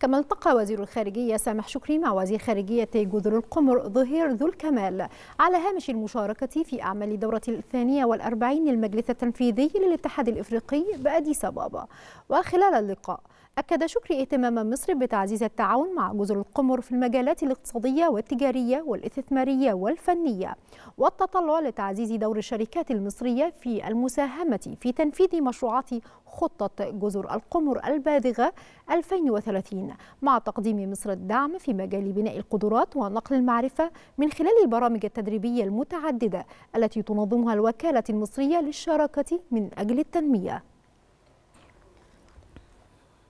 كما التقى وزير الخارجية سامح شكري مع وزير خارجية جزر القمر ظهير ذو الكمال على هامش المشاركة في أعمال الدورة الثانية والأربعين للمجلس التنفيذي للاتحاد الإفريقي بأديس أبابا وخلال اللقاء أكد شكري اهتمام مصر بتعزيز التعاون مع جزر القمر في المجالات الاقتصادية والتجارية والاستثمارية والفنية والتطلع لتعزيز دور الشركات المصرية في المساهمة في تنفيذ مشروعات خطة جزر القمر البالغة 2030 مع تقديم مصر الدعم في مجال بناء القدرات ونقل المعرفة من خلال البرامج التدريبية المتعددة التي تنظمها الوكالة المصرية للشراكة من أجل التنمية